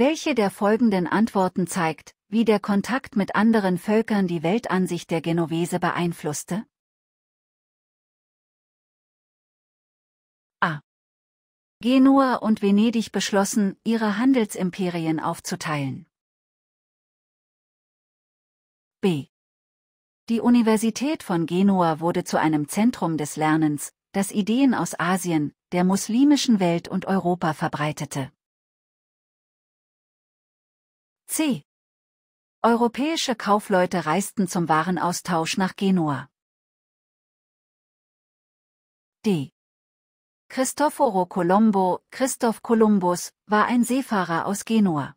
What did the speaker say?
Welche der folgenden Antworten zeigt, wie der Kontakt mit anderen Völkern die Weltansicht der Genovese beeinflusste? A. Genua und Venedig beschlossen, ihre Handelsimperien aufzuteilen. B. Die Universität von Genua wurde zu einem Zentrum des Lernens, das Ideen aus Asien, der muslimischen Welt und Europa verbreitete. C. Europäische Kaufleute reisten zum Warenaustausch nach Genua. D. Cristoforo Colombo, Christoph Kolumbus, war ein Seefahrer aus Genua.